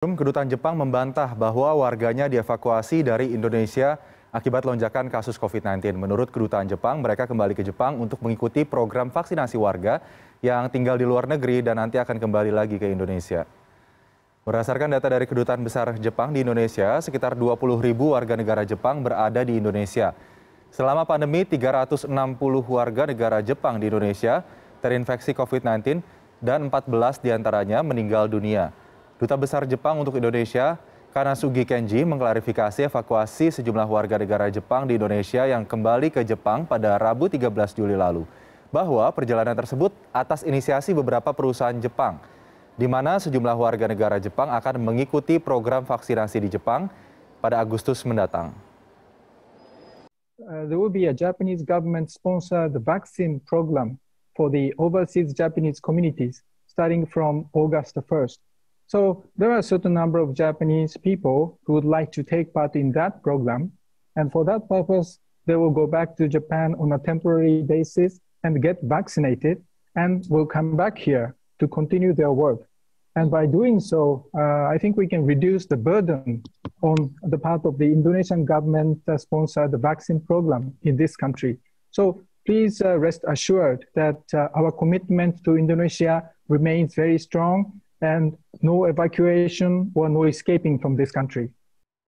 Kedutaan Jepang membantah bahwa warganya dievakuasi dari Indonesia akibat lonjakan kasus COVID-19. Menurut Kedutaan Jepang, mereka kembali ke Jepang untuk mengikuti program vaksinasi warga yang tinggal di luar negeri dan nanti akan kembali lagi ke Indonesia. Berdasarkan data dari Kedutaan Besar Jepang di Indonesia, sekitar 20 ribu warga negara Jepang berada di Indonesia. Selama pandemi, 360 warga negara Jepang di Indonesia terinfeksi COVID-19 dan 14 diantaranya meninggal dunia. Duta Besar Jepang untuk Indonesia, Kanasugi Kenji, mengklarifikasi evakuasi sejumlah warga negara Jepang di Indonesia yang kembali ke Jepang pada Rabu 13 Juli lalu. Bahwa perjalanan tersebut atas inisiasi beberapa perusahaan Jepang, di mana sejumlah warga negara Jepang akan mengikuti program vaksinasi di Jepang pada Agustus mendatang. Uh, there will be a Japanese government-sponsored vaccine program for the overseas Japanese communities starting from August 1st. So there are a certain number of Japanese people who would like to take part in that program. And for that purpose, they will go back to Japan on a temporary basis and get vaccinated and will come back here to continue their work. And by doing so, uh, I think we can reduce the burden on the part of the Indonesian government sponsor sponsored vaccine program in this country. So please uh, rest assured that uh, our commitment to Indonesia remains very strong and no evacuation or no escaping from this country.